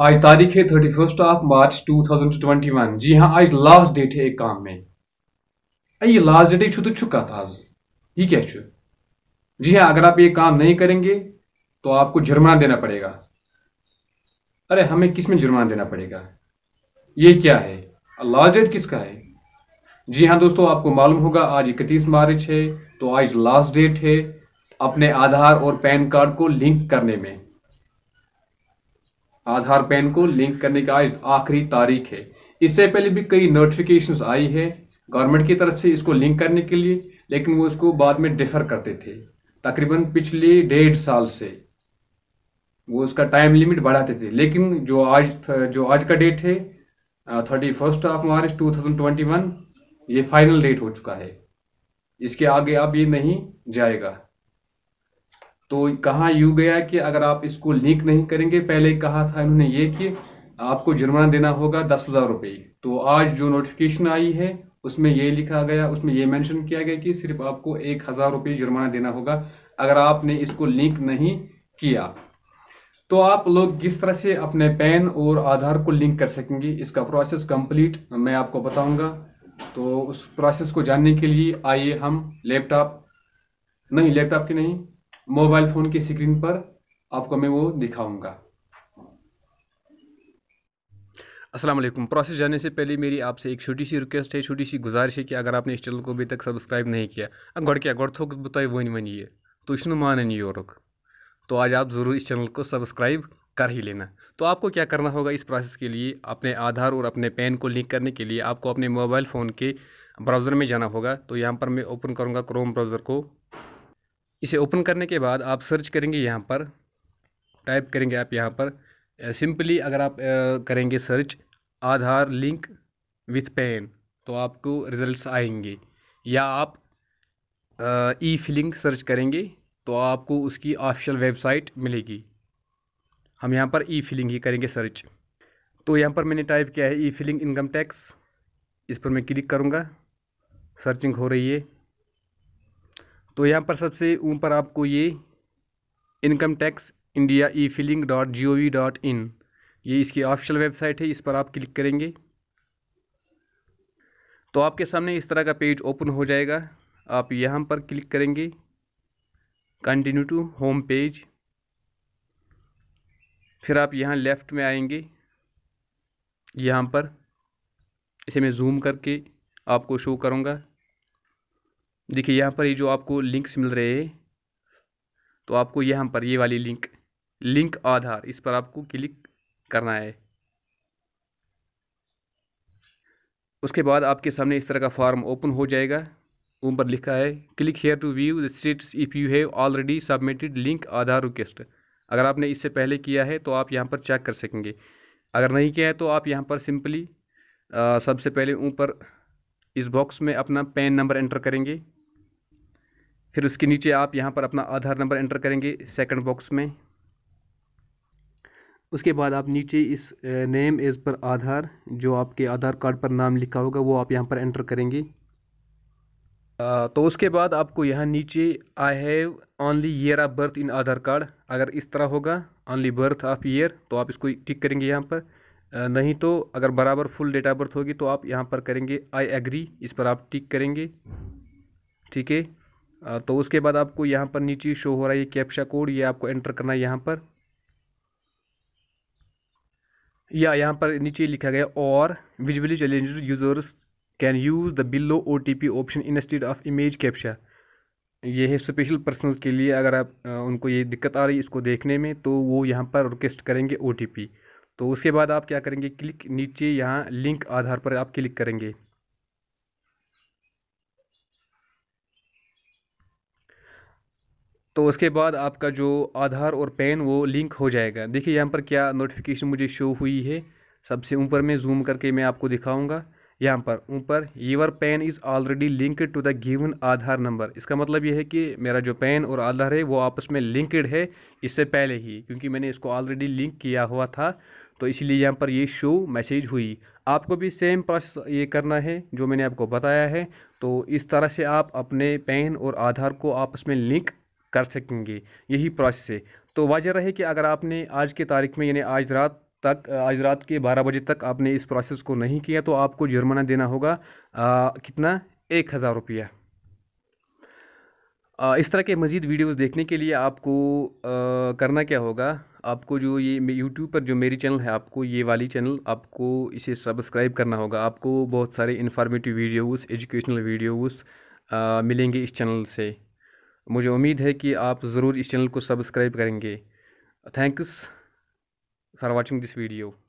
आज तारीख है thirty first of March two thousand twenty one जी हाँ आज लास्ट डेट है एक काम में ये लास्ट डेट तो छुका था आज ये क्या छु जी हाँ अगर आप ये काम नहीं करेंगे तो आपको जुर्माना देना पड़ेगा अरे हमें किस में जुर्माना देना पड़ेगा ये क्या है लास्ट डेट किसका है जी हाँ दोस्तों आपको मालूम होगा आज इकतीस मार्च है तो आज लास्ट डेट है अपने आधार और पैन कार्ड को लिंक करने में आधार पैन को लिंक करने की आज आखिरी तारीख है इससे पहले भी कई नोटिफिकेशंस आई है गवर्नमेंट की तरफ से इसको लिंक करने के लिए लेकिन वो इसको बाद में डिफर करते थे तकरीबन पिछले डेढ़ साल से वो उसका टाइम लिमिट बढ़ाते थे लेकिन जो आज जो आज का डेट है thirty first of March two thousand twenty one ये फाइनल डेट हो चुका है इसके आगे अब ये नहीं जाएगा तो कहाँ यू गया कि अगर आप इसको लिंक नहीं करेंगे पहले कहा था इन्होंने ये कि आपको जुर्माना देना होगा दस हज़ार रुपये तो आज जो नोटिफिकेशन आई है उसमें ये लिखा गया उसमें ये मेंशन किया गया कि सिर्फ आपको एक हज़ार रुपये जुर्माना देना होगा अगर आपने इसको लिंक नहीं किया तो आप लोग किस तरह से अपने पैन और आधार को लिंक कर सकेंगे इसका प्रोसेस कंप्लीट मैं आपको बताऊंगा तो उस प्रोसेस को जानने के लिए आइए हम लैपटॉप नहीं लैपटॉप की नहीं मोबाइल फ़ोन की स्क्रीन पर आपको मैं वो दिखाऊंगा अस्सलाम वालेकुम प्रोसेस जाने से पहले मेरी आपसे एक छोटी सी रिक्वेस्ट है छोटी सी गुजारिश है कि अगर आपने इस चैनल को अभी तक सब्सक्राइब नहीं किया गोड़ क्या गोड़ थोक बताए वन वन ये तो यह मानन योरक तो आज आप ज़रूर इस चैनल को सब्सक्राइब कर ही लेना तो आपको क्या करना होगा इस प्रोसेस के लिए अपने आधार और अपने पैन को लिंक करने के लिए आपको अपने मोबाइल फ़ोन के ब्राउज़र में जाना होगा तो यहाँ पर मैं ओपन करूँगा क्रोम ब्राउज़र को इसे ओपन करने के बाद आप सर्च करेंगे यहाँ पर टाइप करेंगे आप यहाँ पर सिंपली अगर आप करेंगे search Aadhaar link with PAN तो आपको रिजल्ट्स आएंगे या आप ई फिलिंग सर्च करेंगे तो आपको उसकी ऑफिशियल वेबसाइट मिलेगी हम यहाँ पर ई फिलिंग ही करेंगे सर्च तो यहाँ पर मैंने टाइप किया है ई फिलिंग इनकम टैक्स इस पर मैं क्लिक करूँगा सर्चिंग हो रही है तो यहाँ पर सबसे ऊपर आपको ये income tax India e filing dot G O V dot in ये इसकी ऑफिशियल वेबसाइट है इस पर आप क्लिक करेंगे तो आपके सामने इस तरह का पेज ओपन हो जाएगा आप यहाँ पर क्लिक करेंगे कंटिन्यू टू होम पेज फिर आप यहाँ लेफ़्ट में आएंगे यहाँ पर इसे मैं जूम करके आपको शो करूँगा देखिए यहाँ पर ये जो आपको लिंक्स मिल रहे हैं तो आपको यहाँ पर ये वाली लिंक लिंक आधार इस पर आपको क्लिक करना है उसके बाद आपके सामने इस तरह का फॉर्म ओपन हो जाएगा ऊपर लिखा है click here to view the status if you have already submitted link Aadhaar request अगर आपने इससे पहले किया है तो आप यहाँ पर चेक कर सकेंगे अगर नहीं किया है तो आप यहाँ पर सिंपली सबसे पहले ऊपर इस बॉक्स में अपना पैन नंबर एंटर करेंगे फिर उसके नीचे आप यहाँ पर अपना आधार नंबर एंटर करेंगे सेकंड बॉक्स में उसके बाद आप नीचे इस नेम एज़ पर आधार जो आपके आधार कार्ड पर नाम लिखा होगा वो आप यहाँ पर एंटर करेंगे तो उसके बाद आपको यहाँ नीचे I have only year of birth in Aadhaar card अगर इस तरह होगा ऑनली बर्थ ऑफ ईयर तो आप इसको टिक करेंगे यहाँ पर नहीं तो अगर बराबर फुल डेट ऑफ बर्थ होगी तो आप यहाँ पर करेंगे आई एग्री इस पर आप टिक करेंगे ठीक है तो उसके बाद आपको यहाँ पर नीचे शो हो रहा है ये कैप्शा कोड ये आपको एंटर करना है यहाँ पर या यहाँ पर नीचे लिखा गया और visually challenge users can use the below O T P option instead of image captcha ये है स्पेशल पर्सन के लिए अगर आप उनको ये दिक्कत आ रही है इसको देखने में तो वो यहाँ पर रिक्वेस्ट करेंगे ओ टी पी तो उसके बाद आप क्या करेंगे क्लिक नीचे यहाँ लिंक आधार पर आप क्लिक करेंगे तो उसके बाद आपका जो आधार और पैन वो लिंक हो जाएगा देखिए यहाँ पर क्या नोटिफिकेशन मुझे शो हुई है सबसे ऊपर में जूम करके मैं आपको दिखाऊंगा यहाँ पर ऊपर your PAN is already linked to the given Aadhaar number इसका मतलब यह है कि मेरा जो पैन और आधार है वो आपस में लिंकड है इससे पहले ही क्योंकि मैंने इसको ऑलरेडी लिंक किया हुआ था तो इसलिए यहाँ पर ये शो मैसेज हुई आपको भी सेम प्रोसेस ये करना है जो मैंने आपको बताया है तो इस तरह से आप अपने पैन और आधार को आपस में लिंक कर सकेंगे यही प्रोसेस है तो वजह रहे कि अगर आपने आज की तारीख में यानी आज रात तक आज रात के बारह बजे तक आपने इस प्रोसेस को नहीं किया तो आपको जुर्माना देना होगा आ, कितना एक हज़ार रुपया इस तरह के मज़ीद वीडियोस देखने के लिए आपको आ, करना क्या होगा आपको जो ये यूट्यूब पर जो मेरी चैनल है आपको ये वाली चैनल आपको इसे सब्सक्राइब करना होगा आपको बहुत सारे इन्फॉर्मेटिव वीडियोस एजुकेशनल वीडियोस मिलेंगे इस चैनल से मुझे उम्मीद है कि आप ज़रूर इस चैनल को सब्सक्राइब करेंगे thanks for watching this video